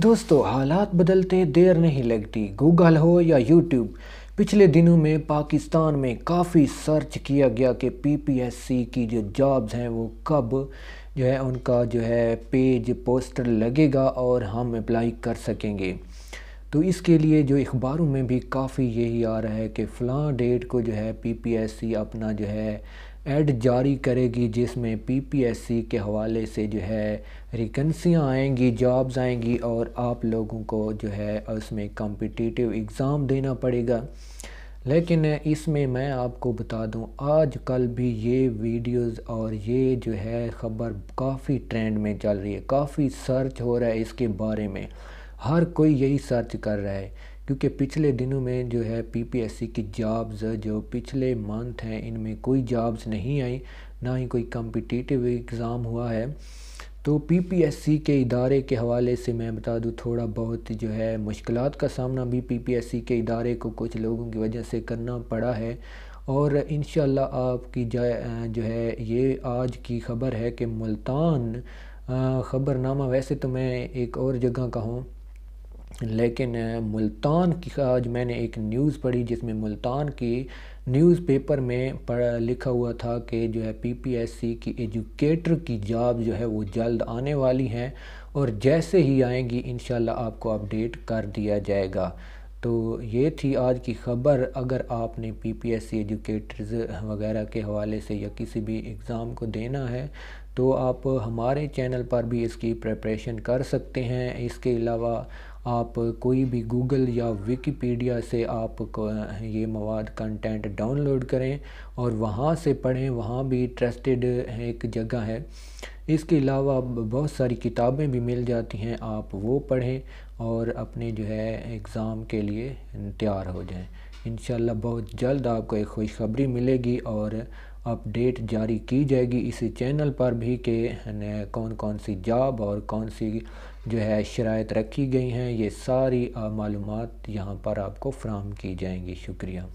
दोस्तों हालात बदलते देर नहीं लगती गूगल हो या यूट्यूब पिछले दिनों में पाकिस्तान में काफ़ी सर्च किया गया कि पीपीएससी की जो जॉब्स हैं वो कब जो है उनका जो है पेज पोस्टर लगेगा और हम अप्लाई कर सकेंगे तो इसके लिए जो अखबारों में भी काफ़ी यही आ रहा है कि फ़लाँ डेट को जो है पीपीएससी अपना जो है एड जारी करेगी जिसमें पीपीएससी के हवाले से जो है वैकेंसियाँ आएंगी जॉब्स आएंगी और आप लोगों को जो है उसमें कॉम्पिटिटिव एग्ज़ाम देना पड़ेगा लेकिन इसमें मैं आपको बता दूं आज कल भी ये वीडियोस और ये जो है ख़बर काफ़ी ट्रेंड में चल रही है काफ़ी सर्च हो रहा है इसके बारे में हर कोई यही सर्च कर रहा है क्योंकि पिछले दिनों में जो है पीपीएससी की जॉब्स जो पिछले मंथ हैं इनमें कोई जॉब्स नहीं आई ना ही कोई कम्पिटिटिव एग्ज़ाम हुआ है तो पीपीएससी के इदारे के हवाले से मैं बता दूं थोड़ा बहुत जो है मुश्किल का सामना भी पीपीएससी के इदारे को कुछ लोगों की वजह से करना पड़ा है और इन आपकी जो है ये आज की ख़बर है कि मुल्तान ख़बरनामा वैसे तो मैं एक और जगह का हूँ लेकिन मुल्तान की आज मैंने एक न्यूज़ पढ़ी जिसमें मुल्तान की न्यूज़पेपर में पढ़ा लिखा हुआ था कि जो है पीपीएससी की एजुकेटर की जॉब जो है वो जल्द आने वाली हैं और जैसे ही आएंगी इन आपको अपडेट कर दिया जाएगा तो ये थी आज की खबर अगर आपने पीपीएससी एजुकेटर्स वगैरह के हवाले से या किसी भी एग्ज़ाम को देना है तो आप हमारे चैनल पर भी इसकी प्रिपरेशन कर सकते हैं इसके अलावा आप कोई भी गूगल या विकीपीडिया से आप ये मवाद कंटेंट डाउनलोड करें और वहाँ से पढ़ें वहाँ भी ट्रस्टेड एक जगह है इसके अलावा बहुत सारी किताबें भी मिल जाती हैं आप वो पढ़ें और अपने जो है एग्ज़ाम के लिए तैयार हो जाएं इन बहुत जल्द आपको एक खुशखबरी मिलेगी और अपडेट जारी की जाएगी इसी चैनल पर भी कि कौन कौन सी जॉब और कौन सी जो है शराय रखी गई हैं ये सारी मालूम यहाँ पर आपको फ्राहम की जाएंगी शुक्रिया